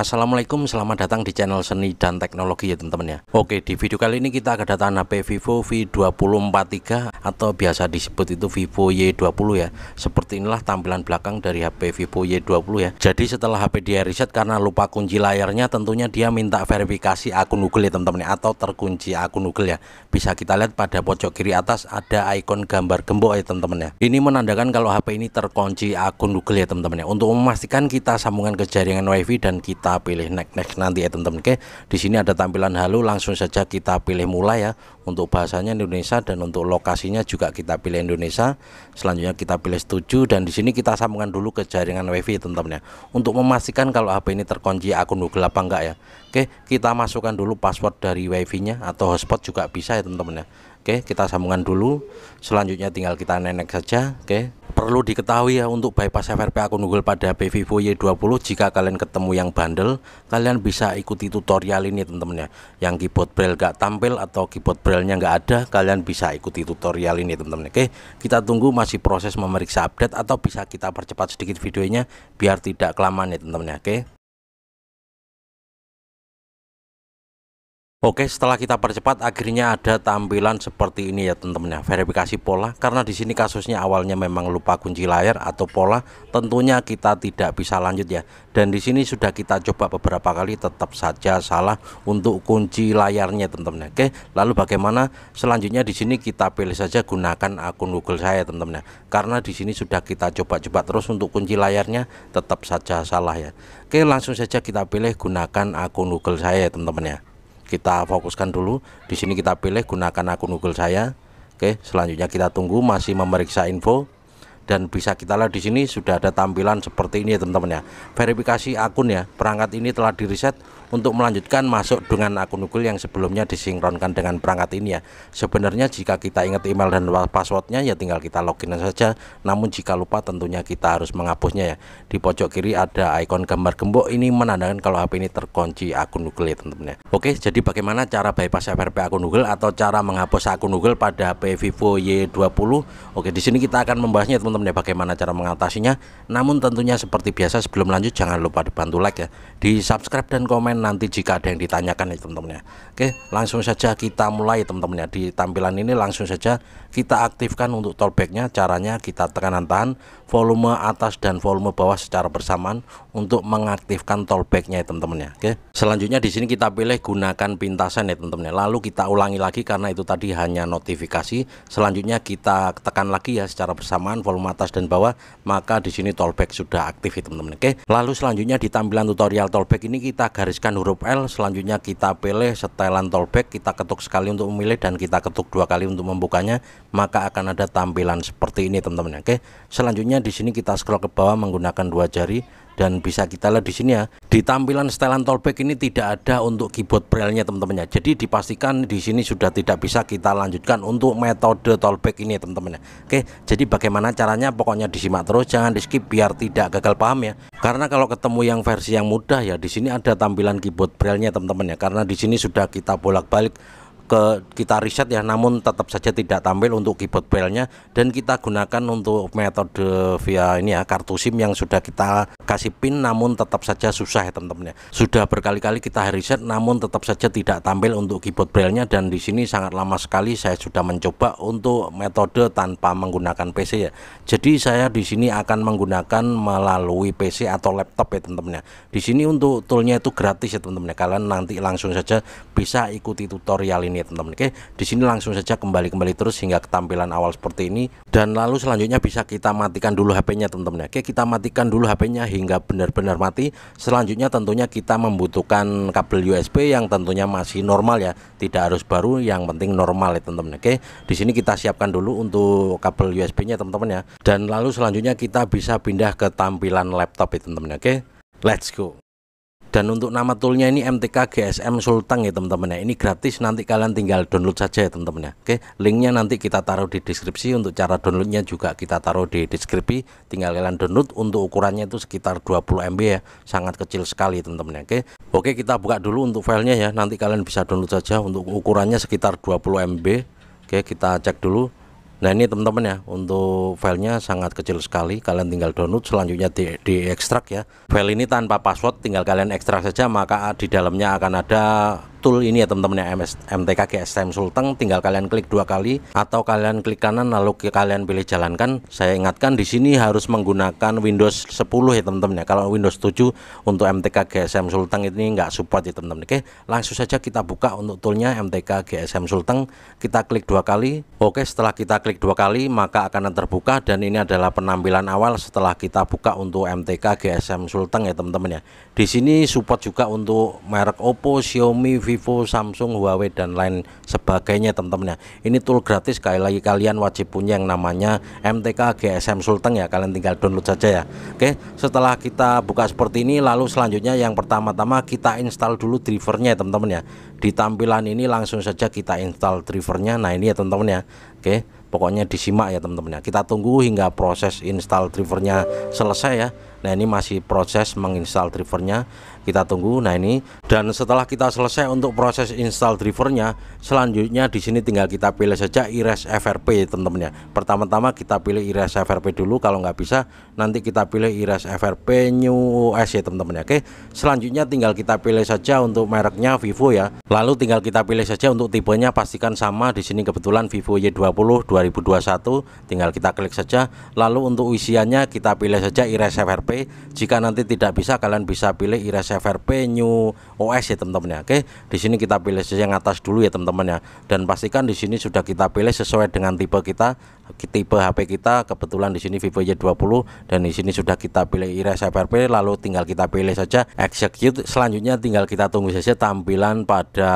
Assalamualaikum, selamat datang di channel seni dan teknologi ya teman-teman ya Oke, di video kali ini kita kedatangan HP Vivo v 243 atau biasa disebut itu Vivo Y20 ya Seperti inilah tampilan belakang dari HP Vivo Y20 ya Jadi setelah HP dia reset karena lupa kunci layarnya tentunya dia minta verifikasi akun Google ya teman-teman ya, Atau terkunci akun Google ya Bisa kita lihat pada pojok kiri atas ada ikon gambar gembok ya teman-teman ya Ini menandakan kalau HP ini terkunci akun Google ya teman-teman ya Untuk memastikan kita sambungan ke jaringan wifi dan kita kita pilih next next nanti ya teman-teman oke di sini ada tampilan halo langsung saja kita pilih mulai ya untuk bahasanya Indonesia dan untuk lokasinya juga kita pilih Indonesia selanjutnya kita pilih setuju dan di sini kita sambungkan dulu ke jaringan wifi teman-teman ya untuk memastikan kalau HP ini terkunci akun Google apa enggak ya oke kita masukkan dulu password dari wifi nya atau hotspot juga bisa ya teman-teman ya Oke, kita sambungan dulu. Selanjutnya tinggal kita nenek saja. Oke. Perlu diketahui ya untuk bypass FRP akun Google pada HP Vivo Y20 jika kalian ketemu yang bandel, kalian bisa ikuti tutorial ini teman-teman ya. Yang keyboard braille gak tampil atau keyboard braille-nya nggak ada, kalian bisa ikuti tutorial ini teman-teman. Oke, kita tunggu masih proses memeriksa update atau bisa kita percepat sedikit videonya biar tidak kelamaan ya teman-teman ya. Oke. Oke, setelah kita percepat akhirnya ada tampilan seperti ini ya teman-teman ya. Verifikasi pola karena di sini kasusnya awalnya memang lupa kunci layar atau pola, tentunya kita tidak bisa lanjut ya. Dan di sini sudah kita coba beberapa kali tetap saja salah untuk kunci layarnya teman-teman. Oke, lalu bagaimana selanjutnya di sini kita pilih saja gunakan akun Google saya teman-teman ya. Karena di sini sudah kita coba-coba terus untuk kunci layarnya tetap saja salah ya. Oke, langsung saja kita pilih gunakan akun Google saya teman-teman ya kita fokuskan dulu di sini kita pilih gunakan akun Google saya Oke selanjutnya kita tunggu masih memeriksa info dan bisa kita lihat di sini sudah ada tampilan seperti ini ya teman-teman ya verifikasi akun ya perangkat ini telah diriset untuk melanjutkan masuk dengan akun Google yang sebelumnya disinkronkan dengan perangkat ini ya sebenarnya jika kita ingat email dan passwordnya ya tinggal kita login saja namun jika lupa tentunya kita harus menghapusnya ya di pojok kiri ada icon gambar gembok ini menandakan kalau HP ini terkunci akun Google ya teman-teman ya. Oke jadi bagaimana cara bypass FRP akun Google atau cara menghapus akun Google pada HP Vivo Y20 Oke di sini kita akan membahasnya teman-teman ya bagaimana cara mengatasinya namun tentunya seperti biasa sebelum lanjut jangan lupa dibantu like ya di subscribe dan komen nanti jika ada yang ditanyakan ya teman-teman ya oke langsung saja kita mulai teman-teman ya di tampilan ini langsung saja kita aktifkan untuk tolbacknya. caranya kita tekanan tahan volume atas dan volume bawah secara bersamaan untuk mengaktifkan tolbacknya, ya teman-teman ya oke selanjutnya di sini kita pilih gunakan pintasan ya teman-teman ya lalu kita ulangi lagi karena itu tadi hanya notifikasi selanjutnya kita tekan lagi ya secara bersamaan volume atas dan bawah maka di sini tolback sudah aktif ya teman-teman oke lalu selanjutnya di tampilan tutorial tolback ini kita gariskan tekan huruf L selanjutnya kita pilih setelan tollback kita ketuk sekali untuk memilih dan kita ketuk dua kali untuk membukanya maka akan ada tampilan seperti ini teman-teman oke selanjutnya di sini kita scroll ke bawah menggunakan dua jari dan bisa kita lihat di sini ya di tampilan setelan tolback ini tidak ada untuk keyboard braille-nya teman-teman ya jadi dipastikan di sini sudah tidak bisa kita lanjutkan untuk metode tolback ini teman-teman ya oke jadi bagaimana caranya pokoknya disimak terus jangan di skip biar tidak gagal paham ya karena kalau ketemu yang versi yang mudah ya di sini ada tampilan keyboard braille-nya teman-teman ya karena di sini sudah kita bolak-balik ke kita riset ya namun tetap saja tidak tampil untuk keyboard belnya dan kita gunakan untuk metode via ini ya kartu SIM yang sudah kita kasih pin namun tetap saja susah ya teman-teman ya sudah berkali-kali kita riset namun tetap saja tidak tampil untuk keyboard belnya dan di sini sangat lama sekali saya sudah mencoba untuk metode tanpa menggunakan PC ya jadi saya di sini akan menggunakan melalui PC atau laptop ya teman-teman ya di sini untuk toolnya itu gratis ya teman-teman ya kalian nanti langsung saja bisa ikuti tutorial ini ya ya teman-teman oke di sini langsung saja kembali-kembali terus hingga tampilan awal seperti ini dan lalu selanjutnya bisa kita matikan dulu HP-nya teman-teman oke kita matikan dulu HP-nya hingga benar-benar mati selanjutnya tentunya kita membutuhkan kabel USB yang tentunya masih normal ya tidak harus baru yang penting normal ya teman-teman oke di sini kita siapkan dulu untuk kabel USB-nya teman-teman ya dan lalu selanjutnya kita bisa pindah ke tampilan laptop ya teman-teman oke let's go dan untuk nama toolnya ini MTK GSM Sultan ya teman-teman ya ini gratis nanti kalian tinggal download saja ya teman-teman ya oke linknya nanti kita taruh di deskripsi untuk cara downloadnya juga kita taruh di deskripsi tinggal kalian download untuk ukurannya itu sekitar 20 MB ya sangat kecil sekali teman-teman ya oke oke kita buka dulu untuk filenya ya nanti kalian bisa download saja untuk ukurannya sekitar 20 MB oke kita cek dulu Nah ini teman-teman ya untuk filenya sangat kecil sekali kalian tinggal download selanjutnya di, di ekstrak ya file ini tanpa password tinggal kalian ekstrak saja maka di dalamnya akan ada tool ini ya teman-teman ya MS, MTK GSM Sulteng tinggal kalian klik dua kali atau kalian klik kanan lalu kalian pilih jalankan saya ingatkan di sini harus menggunakan Windows 10 ya teman-teman ya kalau Windows 7 untuk MTK GSM Sultan ini nggak support ya teman-teman oke langsung saja kita buka untuk toolnya MTK GSM Sultan. kita klik dua kali oke setelah kita klik dua kali maka akan terbuka dan ini adalah penampilan awal setelah kita buka untuk MTK GSM Sultan ya teman-teman ya di sini support juga untuk merek Oppo Xiaomi Vivo, Samsung, Huawei dan lain sebagainya teman-teman ya. Ini tool gratis sekali lagi kalian wajib punya yang namanya MTK GSM Sultan ya. Kalian tinggal download saja ya. Oke, setelah kita buka seperti ini lalu selanjutnya yang pertama-tama kita install dulu drivernya teman-teman ya. Di tampilan ini langsung saja kita install drivernya. Nah, ini ya teman-teman ya. Oke pokoknya disimak ya teman-teman ya kita tunggu hingga proses install drivernya selesai ya nah ini masih proses menginstal drivernya kita tunggu nah ini dan setelah kita selesai untuk proses install drivernya selanjutnya di sini tinggal kita pilih saja iris FRP teman-teman ya pertama-tama kita pilih iris FRP dulu kalau nggak bisa nanti kita pilih iris FRP new OS ya teman-teman ya oke selanjutnya tinggal kita pilih saja untuk mereknya Vivo ya lalu tinggal kita pilih saja untuk tipenya pastikan sama di sini kebetulan Vivo Y20 2021 tinggal kita klik saja lalu untuk isiannya kita pilih saja iris FRP jika nanti tidak bisa kalian bisa pilih iris server New OS ya teman-teman ya. Oke, di sini kita pilih yang atas dulu ya teman-teman ya. Dan pastikan di sini sudah kita pilih sesuai dengan tipe kita, tipe HP kita. Kebetulan di sini Vivo Y20 dan di sini sudah kita pilih iris SFRP e lalu tinggal kita pilih saja execute. Selanjutnya tinggal kita tunggu saja tampilan pada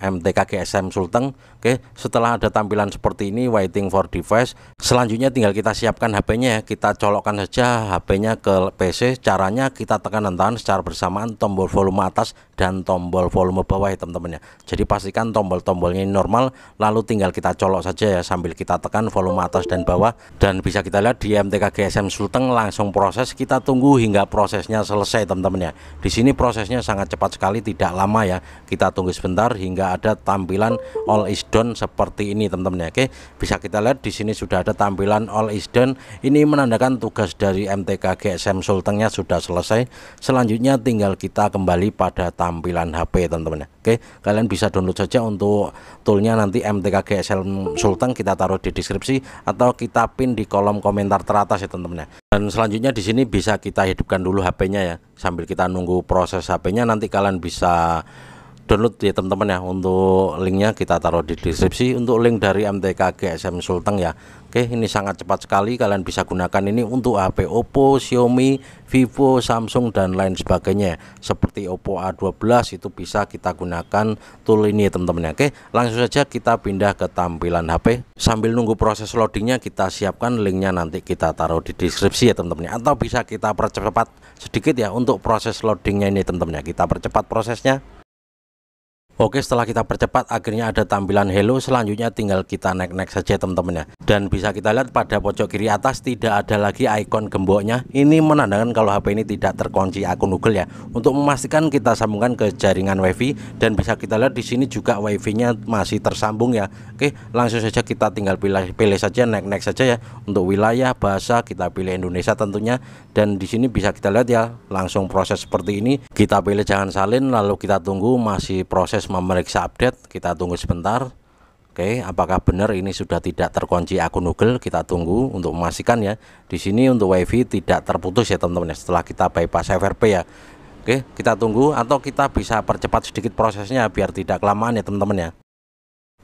MTK GSM Sulteng. Oke, setelah ada tampilan seperti ini waiting for device, selanjutnya tinggal kita siapkan HP-nya Kita colokkan saja HP-nya ke PC. Caranya kita tekan dan tahan secara bersamaan tombol volume atas dan tombol volume bawah ya, teman-teman ya. Jadi pastikan tombol-tombolnya normal lalu tinggal kita colok saja ya sambil kita tekan volume atas dan bawah dan bisa kita lihat di MTK GSM Sulteng langsung proses. Kita tunggu hingga prosesnya selesai teman-teman ya. Di sini prosesnya sangat cepat sekali tidak lama ya. Kita tunggu sebentar hingga ada tampilan all is done seperti ini teman-teman ya oke bisa kita lihat di sini sudah ada tampilan all is done ini menandakan tugas dari MTK GSM Sultengnya sudah selesai selanjutnya tinggal kita kembali pada tampilan HP teman-teman ya oke kalian bisa download saja untuk toolnya nanti MTK GSM Sultan kita taruh di deskripsi atau kita pin di kolom komentar teratas ya teman-teman ya dan selanjutnya di sini bisa kita hidupkan dulu HP-nya ya sambil kita nunggu proses HP-nya nanti kalian bisa download ya teman-teman ya untuk linknya kita taruh di deskripsi untuk link dari MTK GSM Sultan ya Oke ini sangat cepat sekali kalian bisa gunakan ini untuk HP Oppo Xiaomi Vivo Samsung dan lain sebagainya seperti Oppo A12 itu bisa kita gunakan tool ini ya teman-teman ya Oke langsung saja kita pindah ke tampilan HP sambil nunggu proses loadingnya kita siapkan linknya nanti kita taruh di deskripsi ya teman-teman ya. atau bisa kita percepat sedikit ya untuk proses loadingnya ini teman-teman ya kita percepat prosesnya Oke setelah kita percepat akhirnya ada tampilan hello selanjutnya tinggal kita naik-naik saja teman-teman ya dan bisa kita lihat pada pojok kiri atas tidak ada lagi ikon gemboknya ini menandakan kalau HP ini tidak terkunci akun Google ya untuk memastikan kita sambungkan ke jaringan WiFi dan bisa kita lihat di sini juga WiFi-nya masih tersambung ya Oke langsung saja kita tinggal pilih pilih saja naik-naik saja ya untuk wilayah bahasa kita pilih Indonesia tentunya dan di sini bisa kita lihat ya langsung proses seperti ini kita pilih jangan salin lalu kita tunggu masih proses memeriksa update kita tunggu sebentar Oke, apakah benar ini sudah tidak terkunci akun Google? Kita tunggu untuk memastikan ya. Di sini untuk WiFi tidak terputus ya teman-teman. ya. Setelah kita bypass FRP ya. Oke, kita tunggu atau kita bisa percepat sedikit prosesnya biar tidak kelamaan ya teman-teman ya.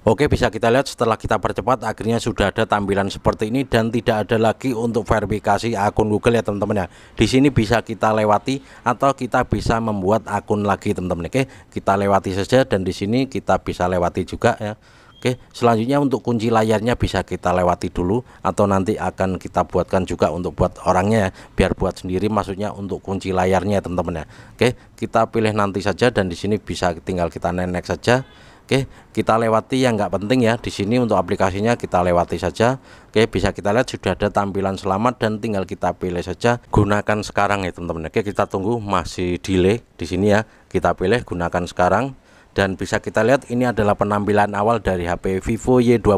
Oke bisa kita lihat setelah kita percepat akhirnya sudah ada tampilan seperti ini dan tidak ada lagi untuk verifikasi akun Google ya teman-teman ya. Di sini bisa kita lewati atau kita bisa membuat akun lagi teman-teman. Oke, kita lewati saja dan di sini kita bisa lewati juga ya. Oke, selanjutnya untuk kunci layarnya bisa kita lewati dulu atau nanti akan kita buatkan juga untuk buat orangnya ya, biar buat sendiri maksudnya untuk kunci layarnya teman-teman ya. Oke, kita pilih nanti saja dan di sini bisa tinggal kita nenek saja Oke, kita lewati yang nggak penting ya. Di sini untuk aplikasinya kita lewati saja. Oke, bisa kita lihat sudah ada tampilan selamat dan tinggal kita pilih saja. Gunakan sekarang ya teman-teman. Oke, kita tunggu masih delay di sini ya. Kita pilih gunakan sekarang dan bisa kita lihat ini adalah penampilan awal dari HP Vivo Y20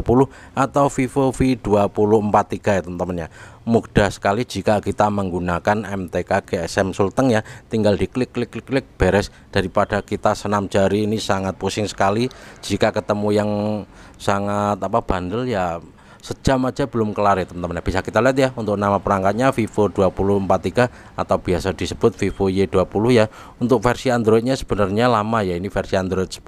atau Vivo V243 ya teman-teman ya mudah sekali jika kita menggunakan MTK GSM Sulteng ya tinggal diklik klik klik klik beres daripada kita senam jari ini sangat pusing sekali jika ketemu yang sangat apa bandel ya sejam aja belum kelar ya teman-teman bisa kita lihat ya untuk nama perangkatnya Vivo 243 atau biasa disebut Vivo Y20 ya untuk versi Androidnya sebenarnya lama ya ini versi Android 10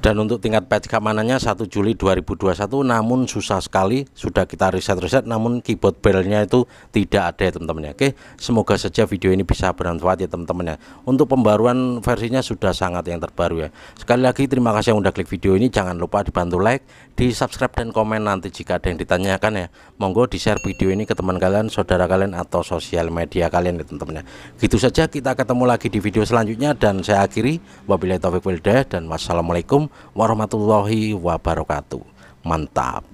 dan untuk tingkat patch keamanannya 1 Juli 2021 namun susah sekali sudah kita riset-riset namun keyboard belnya itu tidak ada ya teman-teman ya oke semoga saja video ini bisa bermanfaat ya teman-teman ya untuk pembaruan versinya sudah sangat yang terbaru ya sekali lagi terima kasih yang udah klik video ini jangan lupa dibantu like di subscribe dan komen nanti jika ada yang ditanya tanyakan ya monggo di share video ini ke teman kalian saudara kalian atau sosial media kalian ya teman-teman ya gitu saja kita ketemu lagi di video selanjutnya dan saya akhiri wabillahi taufiq wildah dan wassalamualaikum warahmatullahi wabarakatuh mantap